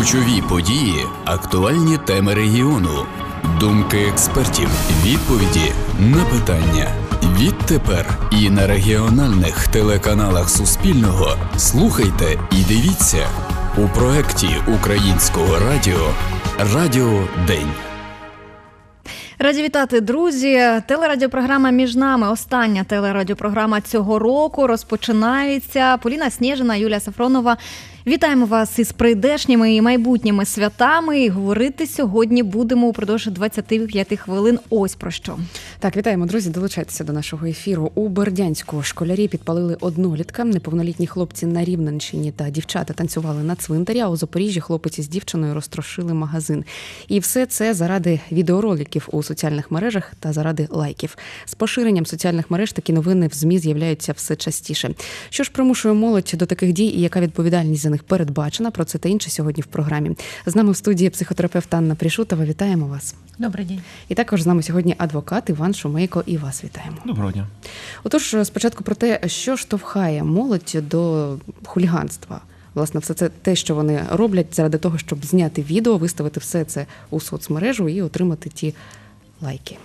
Ключові події, актуальні теми регіону, думки експертів, відповіді на питання. Відтепер і на регіональних телеканалах Суспільного слухайте і дивіться у проєкті Українського радіо Радіо День. Раді вітати, друзі. Телерадіопрограма між нами. Остання телерадіопрограма цього року розпочинається. Поліна Снежина, Юлія Сафронова Вітаємо вас із прийдешніми і майбутніми святами. І говорити сьогодні будемо упродовж 25 хвилин. Ось про що так вітаємо, друзі. Долучайтеся до нашого ефіру. У Бердянську школярі підпалили однолітка. Неповнолітні хлопці на Рівненщині та дівчата танцювали на цвинтарі. А у Запоріжжі хлопець з дівчиною розтрошили магазин. І все це заради відеороликів у соціальних мережах та заради лайків. З поширенням соціальних мереж такі новини в змі з'являються все частіше. Що ж примушує молодь до таких дій і яка відповідальність за них передбачена. Про це та інше сьогодні в програмі. З нами в студії психотерапевт Анна Прішутова. Вітаємо вас. Добрий день. І також з нами сьогодні адвокат Іван Шумейко. І вас вітаємо. Доброго дня. Отож, спочатку про те, що штовхає молодь до хуліганства. Власне, все це те, що вони роблять заради того, щоб зняти відео, виставити все це у соцмережу і отримати ті лайки.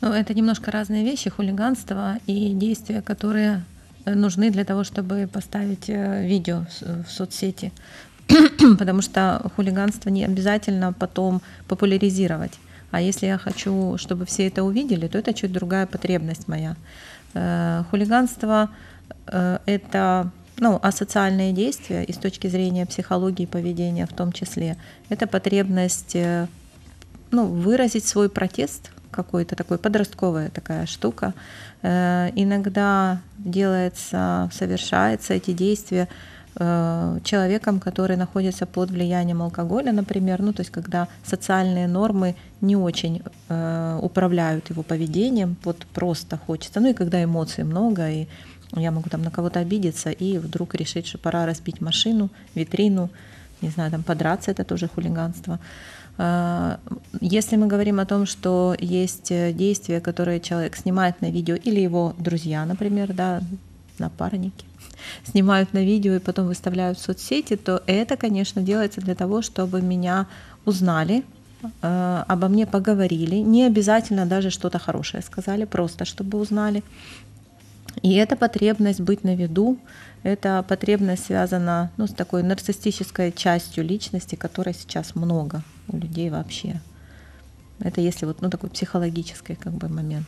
Ну, это немножко разные вещи, хулиганство и действия, которые нужны для того, чтобы поставить э, видео в соцсети, потому что хулиганство не обязательно потом популяризировать. А если я хочу, чтобы все это увидели, то это чуть другая потребность моя. Э, хулиганство э, – это ну, а действия и с точки зрения психологии поведения в том числе, это потребность ну, выразить свой протест какой-то такой подростковая такая штука. Э, иногда делается, совершается эти действия э, человеком, который находится под влиянием алкоголя, например, ну то есть когда социальные нормы не очень э, управляют его поведением, вот просто хочется, ну и когда эмоций много, и я могу там на кого-то обидеться и вдруг решить, что пора разбить машину, витрину, не знаю, там подраться, это тоже хулиганство. Э, Э, если мы говорим о том, что есть э, действия, которые человек снимает на видео, или его друзья, например, да, напарники, снимают на видео и потом выставляют в соцсети, то это, конечно, делается для того, чтобы меня узнали, э, обо мне поговорили, не обязательно даже что-то хорошее сказали, просто чтобы узнали. И эта потребность быть на виду, эта потребность связана ну, с такой нарциссической частью личности, которой сейчас много у людей вообще. Це якщо вот, ну, такий психологічний как бы, момент.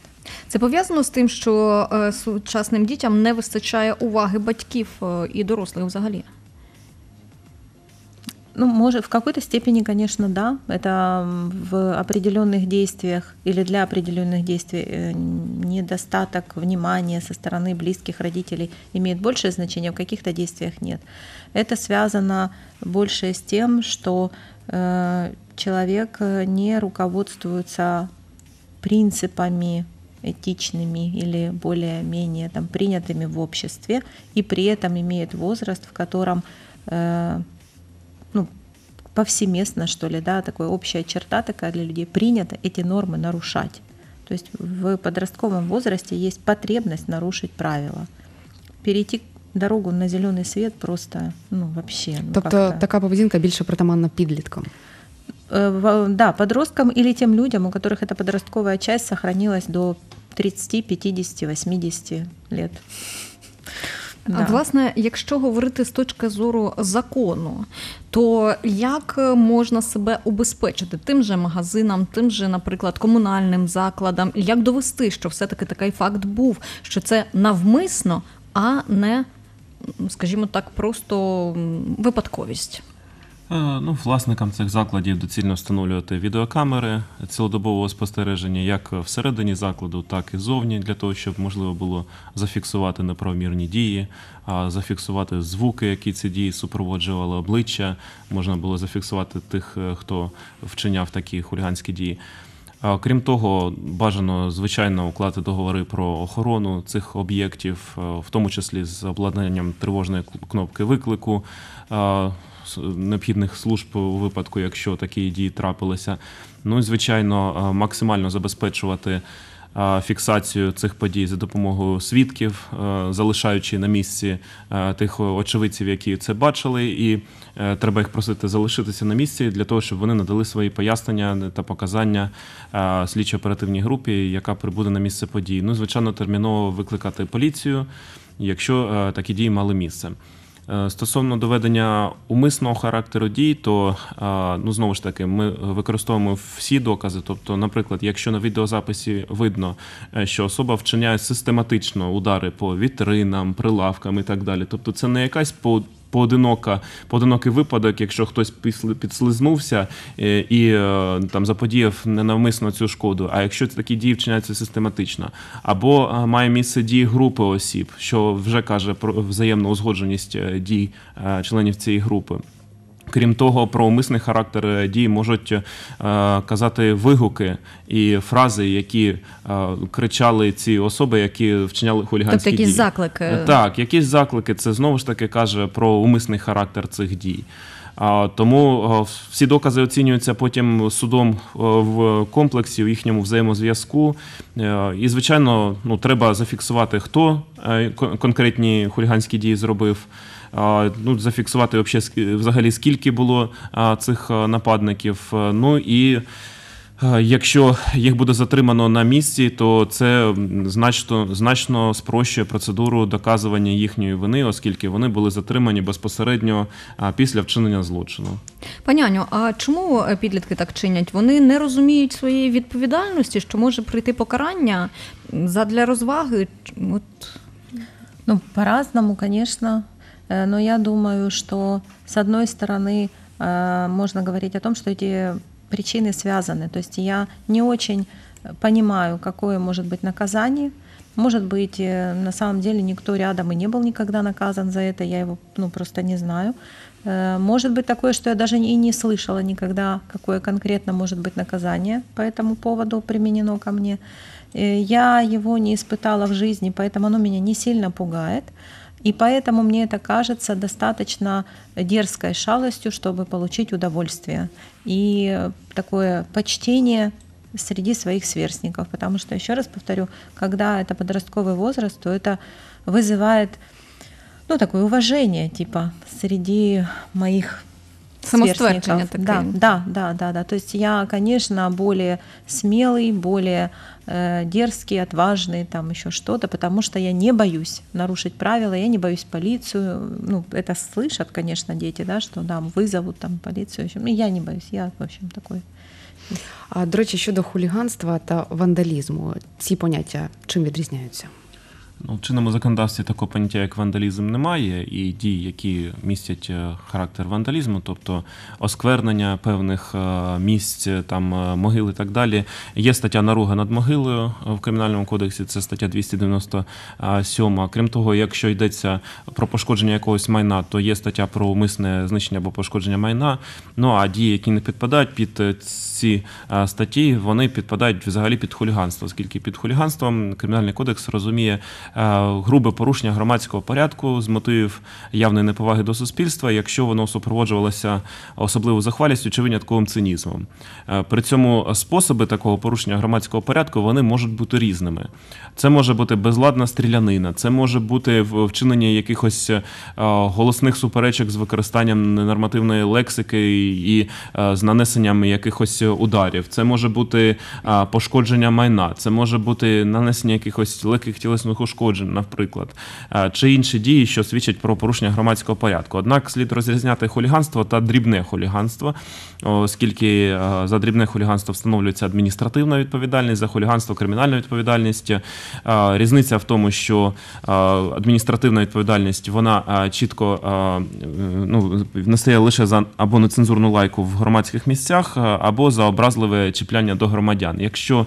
Це пов'язано з тим, що е, сучасним дітям не вистачає уваги батьків е, і дорослих взагалі. Ну, может, в какой-то степени, конечно, да. Это в определенных действиях или для определенных действий э, недостаток внимания со стороны близких родителей имеет большее значение, в каких-то действиях нет. Это связано больше с тем, что э, человек э, не руководствуется принципами этичными или более-менее там принятыми в обществе и при этом имеет возраст, в котором э, повсеместно, что ли, да, такая общая черта такая для людей, принято эти нормы нарушать. То есть в подростковом возрасте есть потребность нарушить правила. Перейти дорогу на зеленый свет просто, ну, вообще. Ну, то такая поведінка більше притаманна підліткам. Э, да, подросткам или тем людям, у которых эта подростковая часть сохранилась до 30, 50, 80 лет. Да. Власне, якщо говорити з точки зору закону, то як можна себе убезпечити тим же магазинам, тим же, наприклад, комунальним закладам, як довести, що все-таки такий факт був, що це навмисно, а не, скажімо так, просто випадковість? Е, ну, Власникам цих закладів доцільно встановлювати відеокамери цілодобового спостереження як всередині закладу, так і зовні, для того, щоб можливо було зафіксувати неправомірні дії, зафіксувати звуки, які ці дії супроводжували обличчя. Можна було зафіксувати тих, е, хто вчиняв такі хуліганські дії. Крім того, бажано звичайно уклати договори про охорону цих об'єктів, е, в тому числі з обладнанням тривожної кнопки виклику необхідних служб у випадку, якщо такі дії трапилися. Ну і звичайно, е, максимально забезпечувати е, фіксацію цих подій за допомогою свідків, е, залишаючи на місці тих очевидців, які це бачили, і треба їх просити залишитися на місці для того, щоб вони надали свої пояснення та показання слідчо-оперативній групі, яка прибуде на місце події. Ну, звичайно, терміново викликати поліцію, якщо такі дії мали місце. Е, стосовно доведення умисного характеру дій, то е, ну знову ж таки ми використовуємо всі докази. Тобто, наприклад, якщо на відеозаписі видно, е, що особа вчиняє систематично удари по вітринам, прилавкам і так далі, тобто це не якась по поодинока, поодинокий випадок, якщо хтось підслизнувся е, і е, там заподіяв ненавмисно цю шкоду. А якщо це такі дії вчиняються систематично, або е, має місце дії групи осіб, що вже каже про взаємну узгодженість дій членів цієї групи. Крім того, про умисний характер е, дій можуть е, казати вигуки і фрази, які е, кричали ці особи, які вчиняли хуліганські Тобто якісь заклики. Так, якісь заклики. Це знову ж таки каже про умисний характер цих дій. Тому е, всі докази оцінюються потім судом е, в комплексі у їхньому взаємозв'язку. Е, і, звичайно, ну треба зафіксувати, хто конкретні хуліганські дії зробив. Ну, зафіксувати взагалі скільки було цих нападників. Ну і Якщо їх буде затримано на місці, то це значно значно спрощує процедуру доказування їхньої вини, оскільки вони були затримані безпосередньо після вчинення злочину. Пані а чому е, підлітки так чинять? Вони не розуміють своєї відповідальності, що може прийти покарання задля розваги? От... Ну по-разному, звісно. але я думаю, що з одной сторони можна говорить о том, что эти причины связаны. То есть я не очень э, понимаю, какое может быть наказание. Может быть, э, на самом деле никто рядом и не был никогда наказан за это, я его ну, просто не знаю. Э, может быть такое, что я даже и не слышала никогда, какое конкретно может быть наказание по этому поводу применено ко мне. Я его не испытала в жизни, поэтому оно меня не сильно пугает. И поэтому мне это кажется достаточно дерзкой шалостью, чтобы получить удовольствие и такое почтение среди своих сверстников. Потому что, еще раз повторю, когда это подростковый возраст, то это вызывает ну, такое уважение, типа, среди моих Самостоятельная такая. Да, да, да, да, да. То есть я, конечно, более смелый, более э, дерзкий, отважный, там еще что-то, потому что я не боюсь нарушить правила, я не боюсь полицию. Ну, это слышат, конечно, дети, да, что да, вызовут там полицию. В общем, я не боюсь, я, в общем, такой. А, до речі, щодо хуліганства та вандалізму, ці поняття чим відрізняються? Ну, в чинному законодавстві такого поняття, як вандалізм, немає, і дій, які містять е, характер вандалізму, тобто осквернення певних е, місць, е, там могил і так далі. Є стаття наруга над могилою в кримінальному кодексі, це стаття 297. Крім того, якщо йдеться про пошкодження якогось майна, то є стаття про умисне знищення або пошкодження майна. Ну а дії, які не підпадають під ці статті, вони підпадають взагалі під хуліганство, оскільки під хуліганством кримінальний кодекс розуміє. Е, грубе порушення громадського порядку з мотивів явної неповаги до суспільства, якщо воно супроводжувалося особливо захвалістю чи винятковим цинізмом. Е, при цьому способи такого порушення громадського порядку вони можуть бути різними. Це може бути безладна стрілянина, це може бути вчинення якихось е, голосних суперечок з використанням ненормативної лексики і з нанесенням якихось ударів. Це може бути пошкодження майна, це може бути нанесення якихось легких тілесних ушкоджень пошкоджень, наприклад, чи інші дії, що свідчать про порушення громадського порядку. Однак слід розрізняти хуліганство та дрібне хуліганство, оскільки за дрібне хуліганство встановлюється адміністративна відповідальність, за хуліганство кримінальна відповідальність. Різниця в тому, що адміністративна відповідальність вона чітко ну, настає лише за або нецензурну лайку в громадських місцях, або за образливе чіпляння до громадян. Якщо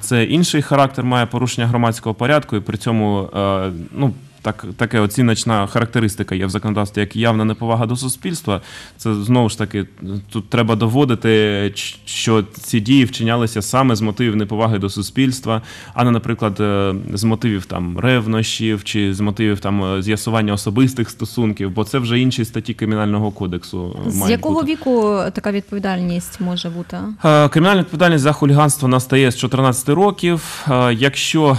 це інший характер має порушення громадського порядку, і при цьому цьому е, ну так, таке оціночна характеристика є в законодавстві, як явна неповага до суспільства. Це знову ж таки тут треба доводити, що ці дії вчинялися саме з мотивів неповаги до суспільства, а не, наприклад, е, з мотивів там ревнощів чи з мотивів там е, з'ясування особистих стосунків, бо це вже інші статті кримінального кодексу. З якого бути. віку така відповідальність може бути? Е, кримінальна відповідальність за хуліганство настає з 14 років. Якщо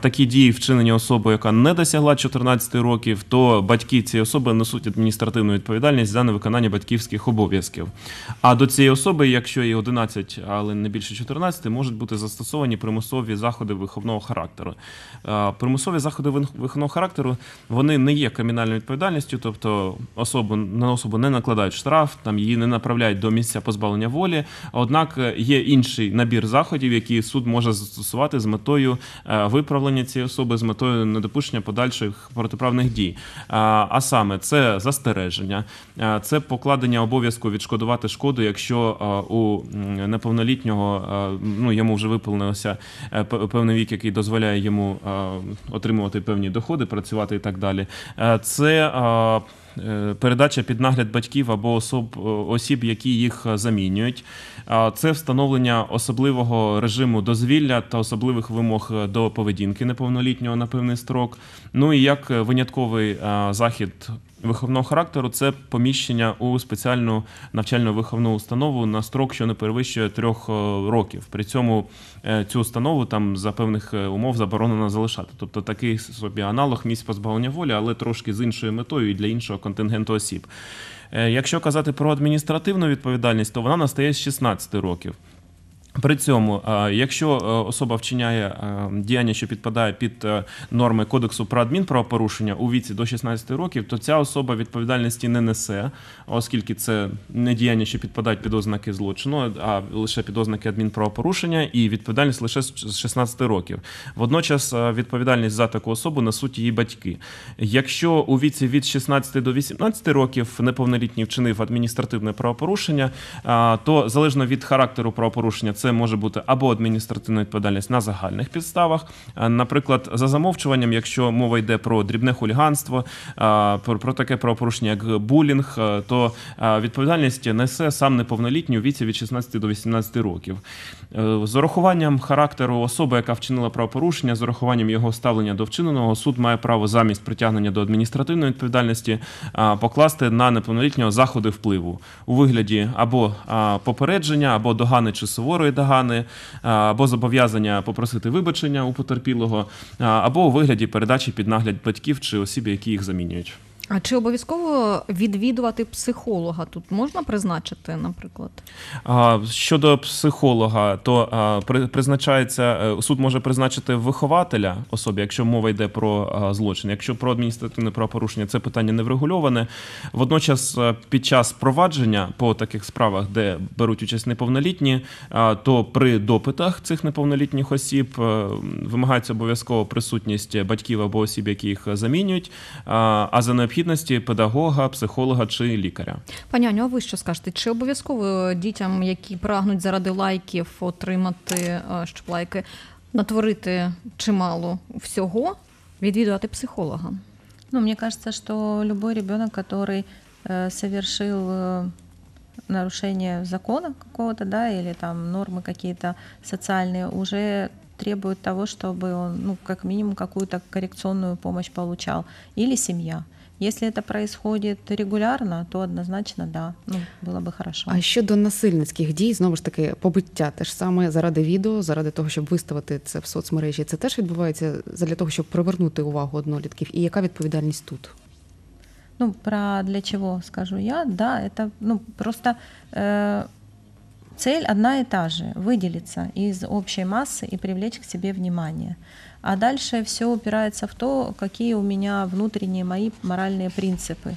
такі дії вчинені особою, яка не досягла 14 14 років, то батьки цієї особи несуть адміністративну відповідальність за невиконання батьківських обов'язків. А до цієї особи, якщо їй 11, але не більше 14, можуть бути застосовані примусові заходи виховного характеру. Примусові заходи виховного характеру вони не є кримінальною відповідальністю, тобто особу на особу не накладають штраф, там її не направляють до місця позбавлення волі. Однак е, є інший набір заходів, які суд може застосувати з метою е, виправлення цієї особи, з метою недопущення подальших протиправних протиправних дій. А саме це застереження, це покладення обов'язку відшкодувати шкоду, якщо у неповнолітнього ну йому вже виповнилося е, певний вік, який дозволяє йому отримувати певні доходи, працювати і так далі. Е, це Е, передача під нагляд батьків або особ, е, осіб, які їх е, замінюють. Це встановлення особливого режиму дозвілля та особливих вимог до поведінки неповнолітнього на певний строк. Ну і як винятковий захід виховного характеру це поміщення у спеціальну навчальну виховну установу на строк, що не перевищує трьох е, років. При цьому е, цю установу там за певних е, умов заборонено залишати. Тобто такий собі аналог місць позбавлення волі, але трошки з іншою метою і для іншого контингенту осіб. Якщо казати про адміністративну відповідальність, то вона настає з 16 років. При цьому, е, якщо е, особа вчиняє е, діяння, що підпадає під норми кодексу про адмінправопорушення у віці до 16 років, то ця особа відповідальності не несе, оскільки це не діяння, що підпадають під ознаки злочину, а лише під ознаки адмінправопорушення, і відповідальність лише з 16 років. Водночас відповідальність за таку особу несуть її батьки. Якщо у віці від 16 до 18 років неповнолітній вчинив адміністративне правопорушення, то залежно від характеру правопорушення, це це може бути або адміністративна відповідальність на загальних підставах, е, наприклад, за замовчуванням, якщо мова йде про дрібне хуліганство, е, про таке правопорушення, як булінг, е, то відповідальність несе сам неповнолітній у віці від 16 до 18 років. З урахуванням характеру особи, яка вчинила правопорушення, з урахуванням його ставлення до вчиненого, суд має право замість притягнення до адміністративної відповідальності покласти на неповнолітнього заходи впливу у вигляді або попередження, або догани чи суворої недогани, е, або зобов'язання попросити вибачення у потерпілого, е, або у вигляді передачі під нагляд батьків чи осіб, які їх замінюють. А чи обов'язково відвідувати психолога тут можна призначити, наприклад? Щодо психолога, то призначається е, суд може призначити вихователя особі, якщо мова йде про злочин. Якщо про адміністративне правопорушення, це питання не врегульоване. Водночас, е, під час провадження по таких справах, де беруть участь неповнолітні, то при допитах цих неповнолітніх осіб е, вимагається обов'язково присутність батьків або осіб, які їх замінюють. А за необхідність необхідності педагога, психолога чи лікаря. Пані Аню, а ви що скажете? Чи обов'язково дітям, які прагнуть заради лайків отримати е, щоб лайки, натворити чимало всього, відвідувати психолога? Ну, мне кажется, что любой ребенок, который э, совершил э, нарушение закона какого-то, да, или там нормы какие-то социальные, уже требует того, чтобы он, ну, как минимум, какую-то коррекционную помощь получал. Или семья. Если это происходит регулярно, то однозначно да. Ну було би хорошо. А щодо насильницьких дій, знову ж таки, побиття те ж саме заради відео, заради того, щоб виставити це в соцмережі, це теж відбувається для того, щоб привернути увагу однолітків. І яка відповідальність тут? Ну, про для чого скажу я, да, это ну, просто э, цель одна и та же – виділитися із общей маси і привлечь к себе внимание. А дальше все упирается в то, какие у меня внутренние мои моральные принципы.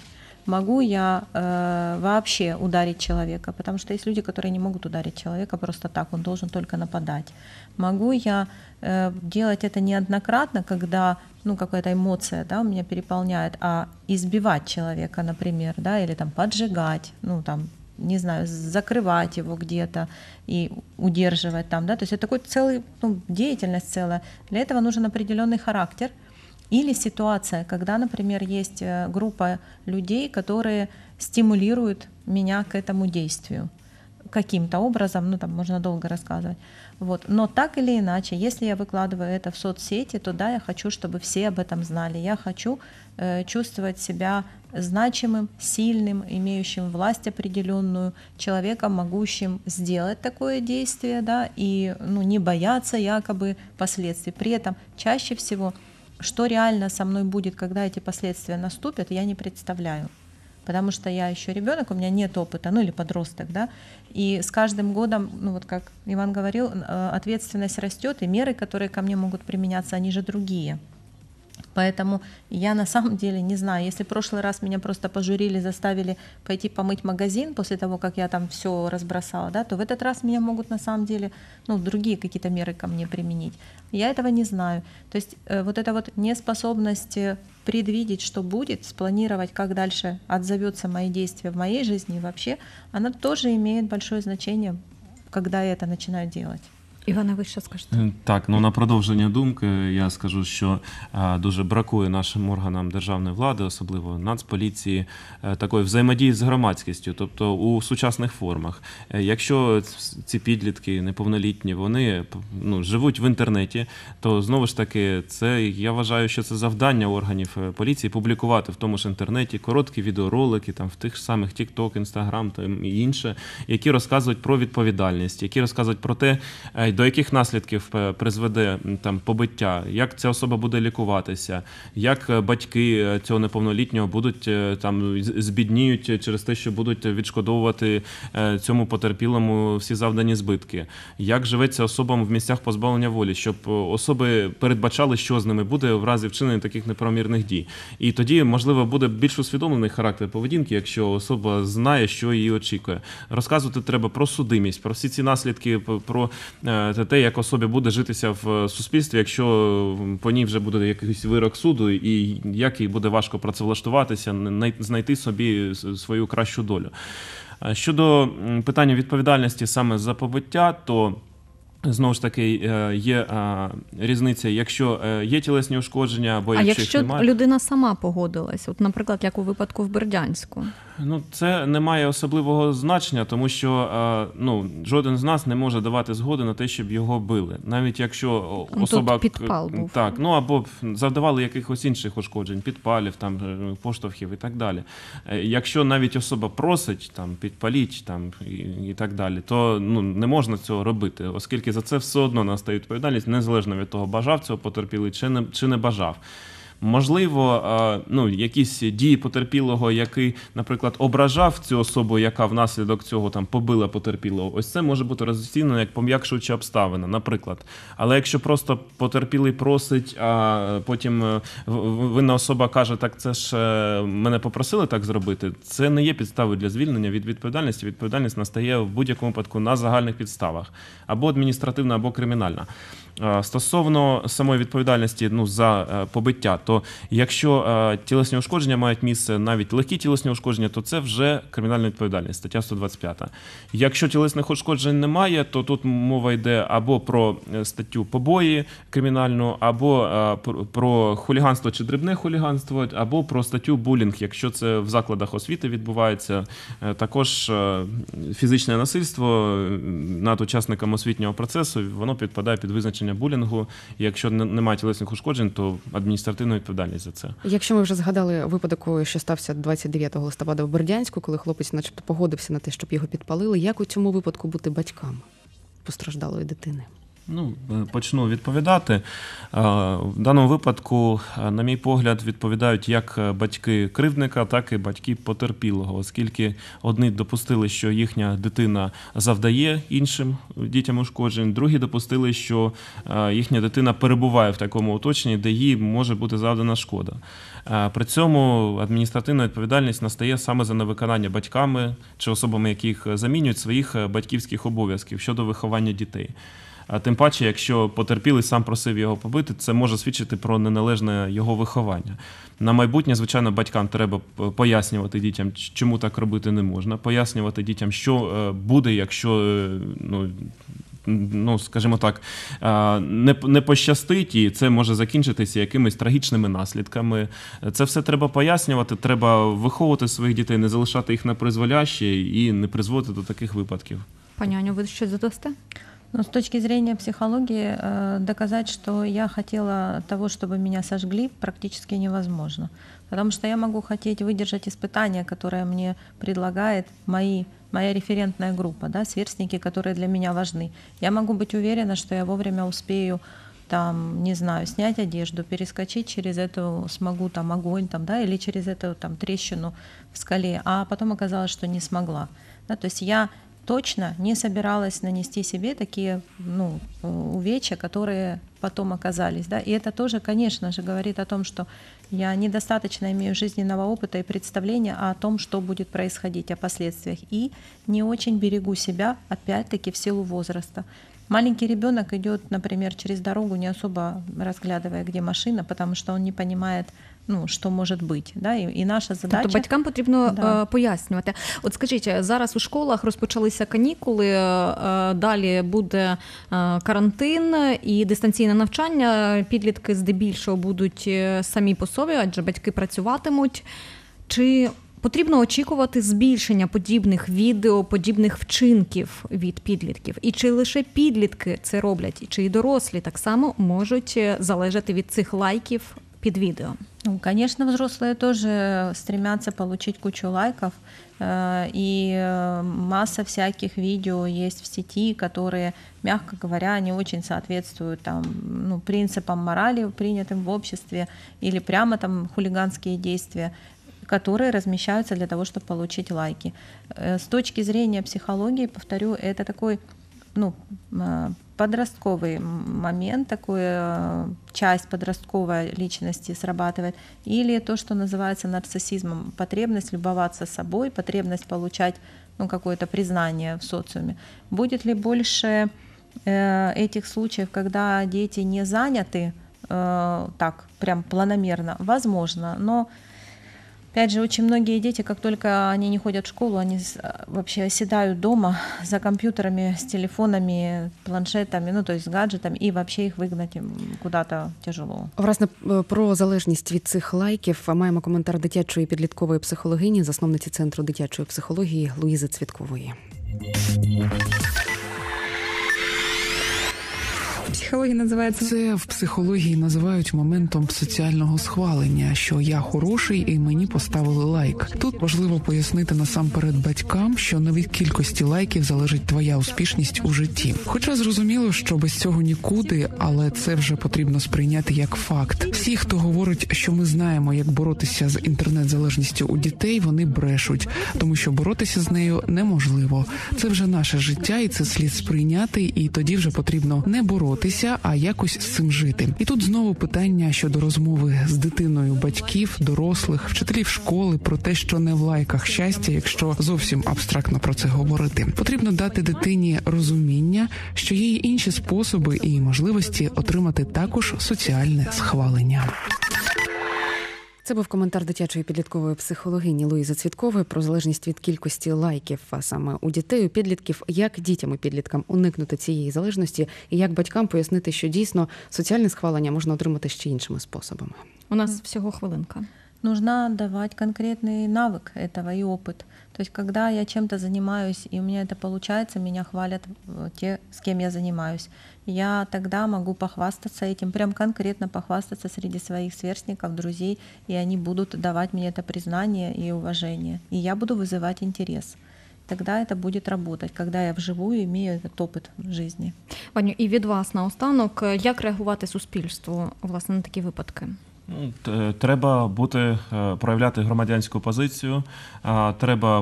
Могу я э, вообще ударить человека, потому что есть люди, которые не могут ударить человека просто так, он должен только нападать. Могу я э, делать это неоднократно, когда ну, какая-то эмоция да, у меня переполняет, а избивать человека, например, да, или там поджигать, ну, там, не знаю, закрывать его где-то и удерживать там, да, то есть это такой целый, ну, деятельность целая. Для этого нужен определенный характер или ситуация, когда, например, есть э, группа людей, которые стимулируют меня к этому действию каким-то образом, ну там можно долго рассказывать. Вот. Но так или иначе, если я выкладываю это в соцсети, то да, я хочу, чтобы все об этом знали. Я хочу э, чувствовать себя значимым, сильным, имеющим власть определенную, человеком, могущим сделать такое действие, да, и ну, не бояться якобы последствий. При этом чаще всего, что реально со мной будет, когда эти последствия наступят, я не представляю потому что я еще ребенок, у меня нет опыта, ну или подросток, да, и с каждым годом, ну вот как Иван говорил, э, ответственность растет, и меры, которые ко мне могут применяться, они же другие. Поэтому я на самом деле не знаю, если в прошлый раз меня просто пожурили, заставили пойти помыть магазин после того, как я там все разбросала, да, то в этот раз меня могут на самом деле ну, другие какие-то меры ко мне применить. Я этого не знаю. То есть э, вот эта вот неспособность э, предвидеть, что будет, спланировать, как дальше отзовется мои действия в моей жизни и вообще, она тоже имеет большое значение, когда я это начинаю делать. Івана, ви що скажете? Е, так, ну на продовження думки я скажу, що е, дуже бракує нашим органам державної влади, особливо нацполіції, е, такої взаємодії з громадськістю, тобто у сучасних формах. Якщо ці підлітки неповнолітні, вони ну, живуть в інтернеті, то знову ж таки, це я вважаю, що це завдання органів поліції публікувати в тому ж інтернеті короткі відеоролики, там в тих ж самих TikTok, Instagram та інше, які розказують про відповідальність, які розказують про те до яких наслідків е, призведе там побиття, як ця особа буде лікуватися, як е, батьки е, цього неповнолітнього будуть там збідніють через те, що будуть відшкодовувати цьому потерпілому всі завдані збитки, як живеться особам в місцях позбавлення волі, щоб особи передбачали, що з ними буде в разі вчинення таких неправомірних дій, і тоді можливо буде більш усвідомлений характер поведінки, якщо особа знає, що її очікує. Розказувати треба про судимість, про всі ці наслідки, про за те, як особі буде житися в е, суспільстві, якщо по ній вже буде якийсь вирок суду, і як їй буде важко працевлаштуватися, знайти собі свою кращу долю. Е, щодо питання відповідальності саме за побиття, то Знову ж таки, е, є е, різниця, якщо е, є тілесні ушкодження, або якщо, а якщо їх немає. людина сама погодилась, от, наприклад, як у випадку в Бердянську, ну це не має особливого значення, тому що ну жоден з нас не може давати згоди на те, щоб його били, навіть якщо ну, особа Тут підпал був. так, ну або завдавали якихось інших ушкоджень, підпалів, там поштовхів і так далі. Якщо навіть особа просить там підпаліть там і, і так далі, то ну не можна цього робити, оскільки за це все одно настає відповідальність, незалежно від того, бажав цього потерпілий чи не чи не бажав. Можливо, е, ну якісь дії потерпілого, який, наприклад, ображав цю особу, яка внаслідок цього там побила потерпілого. Ось це може бути розцінено як пом'якшуюча обставина, наприклад. Але якщо просто потерпілий просить, а потім е, винна особа каже, так це ж е, мене попросили так зробити. Це не є підставою для звільнення від відповідальності. Відповідальність настає в будь-якому випадку на загальних підставах або адміністративна, або кримінальна. Стосовно самої відповідальності ну, за побиття. Тобто, якщо е, тілесні ушкодження мають місце, навіть легкі тілесні ушкодження, то це вже кримінальна відповідальність, стаття 125. Якщо тілесних ушкоджень немає, то тут мова йде або про е, статтю побої кримінальну, або е, про хуліганство чи дрібне хуліганство, або про статтю булінг, якщо це в закладах освіти відбувається, також фізичне насильство над учасниками освітнього процесу воно підпадає під визначення булінгу. Якщо немає тілесних ушкоджень, то адміністративної відповідальність за це. Якщо ми вже згадали випадок, що стався 29 листопада в Бердянську, коли хлопець, начебто, погодився на те, щоб його підпалили, як у цьому випадку бути батьками постраждалої дитини? Ну, е, почну відповідати. Е, в даному випадку, е, на мій погляд, відповідають як батьки кривдника, так і батьки потерпілого, оскільки одні допустили, що їхня дитина завдає іншим дітям ушкоджень, другі допустили, що їхня дитина перебуває в такому оточенні, де їй може бути завдана шкода. При цьому адміністративна відповідальність настає саме за невиконання батьками чи особами, яких замінюють своїх батьківських обов'язків щодо виховання дітей. А тим паче, якщо потерпілий сам просив його побити, це може свідчити про неналежне його виховання. На майбутнє, звичайно, батькам треба е, пояснювати дітям, чому так робити не можна, пояснювати дітям, що е, буде, якщо е, ну. Ну, скажімо так, не пощастить, і це може закінчитися якимись трагічними наслідками. Це все треба пояснювати. Треба виховувати своїх дітей, не залишати їх на призволяще і не призводити до таких випадків. Пані Аню, ви щось додасте? Но с точки зрения психологии э, доказать, что я хотела того, чтобы меня сожгли, практически невозможно. Потому что я могу хотеть выдержать испытания, которые мне предлагает мои, моя референтная группа, да, сверстники, которые для меня важны. Я могу быть уверена, что я вовремя успею там, не знаю, снять одежду, перескочить через эту смогу там огонь там, да, или через эту там трещину в скале, а потом оказалось, что не смогла. Да, то есть я точно не собиралась нанести себе такие ну, э, увечья, которые потом оказались. Да? И это тоже, конечно же, говорит о том, что я недостаточно имею жизненного опыта и представления о том, что будет происходить, о последствиях. И не очень берегу себя, опять-таки, в силу возраста. Маленький ребенок идет, например, через дорогу, не особо разглядывая, где машина, потому что он не понимает, ну, що може бути. Да? І, і наша задача... Тобто батькам потрібно да. Е, пояснювати. От скажіть, е, зараз у школах розпочалися канікули, е, далі буде карантин і дистанційне навчання. Підлітки здебільшого будуть самі по собі, адже батьки працюватимуть. Чи потрібно очікувати збільшення подібних відео, подібних вчинків від підлітків? І чи лише підлітки це роблять, і чи і дорослі так само можуть залежати від цих лайків под видео? Ну, конечно, взрослые тоже э, стремятся получить кучу лайков, э, и э, масса всяких видео есть в сети, которые, мягко говоря, не очень соответствуют там, ну, принципам морали, принятым в обществе, или прямо там хулиганские действия которые размещаются для того, чтобы получить лайки. С точки зрения психологии, повторю, это такой ну, подростковый момент, такую э, часть подростковой личности срабатывает, или то, что называется нарциссизмом, потребность любоваться собой, потребность получать ну, какое-то признание в социуме. Будет ли больше э, этих случаев, когда дети не заняты э, так, прям планомерно? Возможно, но Опять же, очень многие дети, как только они не ходят в школу, они вообще оседают дома за компьютерами, с телефонами, планшетами, ну то есть з гаджетами, і вообще їх вигнати куда-то тяжело. Власне е, про залежність від цих лайків маємо коментар дитячої підліткової психологині, засновниці центру дитячої психології Луїзи Цвіткової психології називається це в психології називають моментом соціального схвалення, що я хороший і мені поставили лайк. Тут важливо пояснити насамперед батькам, що не від кількості лайків залежить твоя успішність у житті. Хоча зрозуміло, що без цього нікуди, але це вже потрібно сприйняти як факт. Всі, хто говорить, що ми знаємо, як боротися з інтернет-залежністю у дітей, вони брешуть, тому що боротися з нею неможливо. Це вже наше життя, і це слід сприйняти, і тоді вже потрібно не боротися кінця, а якось з цим жити. І тут знову питання щодо розмови з дитиною батьків, дорослих, вчителів школи про те, що не в лайках щастя, якщо зовсім абстрактно про це говорити, потрібно дати дитині розуміння, що є інші способи і можливості отримати також соціальне схвалення. Це був коментар дитячої підліткової психологині Луїзи Цвіткової про залежність від кількості лайків, а саме у дітей, у підлітків, як дітям і підліткам уникнути цієї залежності, і як батькам пояснити, що дійсно соціальне схвалення можна отримати ще іншими способами. У нас всього хвилинка. Нужно давать конкретный навык этого и опыт. То есть, когда я чем-то занимаюсь, и у меня это получается, меня хвалят э, те, с кем я занимаюсь. Я тогда могу похвастаться этим, прям конкретно похвастаться среди своих сверстников, друзей, и они будут давать мне это признание и уважение. И я буду вызывать интерес тогда это будет работать, когда я вживую имею этот опыт в жизни. Ваню, і від вас наостанок, як реагувати суспільству власне на такі випадки? Ну, треба бути е, проявляти громадянську позицію, треба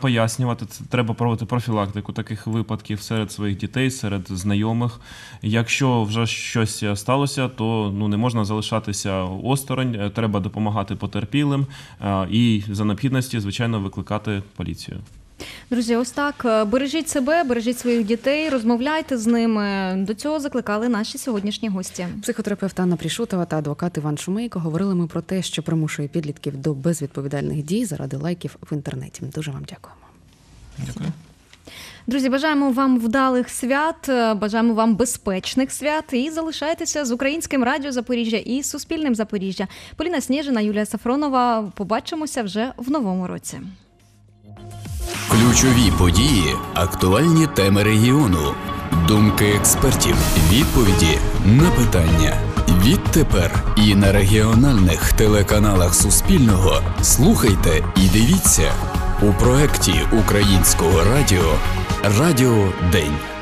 пояснювати, треба проводити профілактику таких випадків серед своїх дітей, серед знайомих. Якщо вже щось сталося, то ну не можна залишатися осторонь, е, треба допомагати потерпілим і за необхідності, звичайно, викликати поліцію. Друзі, ось так е, бережіть себе, бережіть своїх дітей, розмовляйте з ними. До цього закликали наші сьогоднішні гості. Психотерапевт Анна Прішутова та адвокат Іван Шумейко говорили ми про те, що примушує підлітків до безвідповідальних дій заради лайків в інтернеті. Дуже вам дякуємо. Дякую. Друзі, бажаємо вам вдалих свят, е, бажаємо вам безпечних свят і залишайтеся з українським радіо Запоріжжя і Суспільним Запоріжжя. Поліна Сніжина, Юлія Сафронова. Побачимося вже в новому році. Ключові події, актуальні теми регіону, думки експертів, відповіді на питання. Відтепер і на регіональних телеканалах Суспільного слухайте і дивіться у проєкті Українського радіо Радіо День.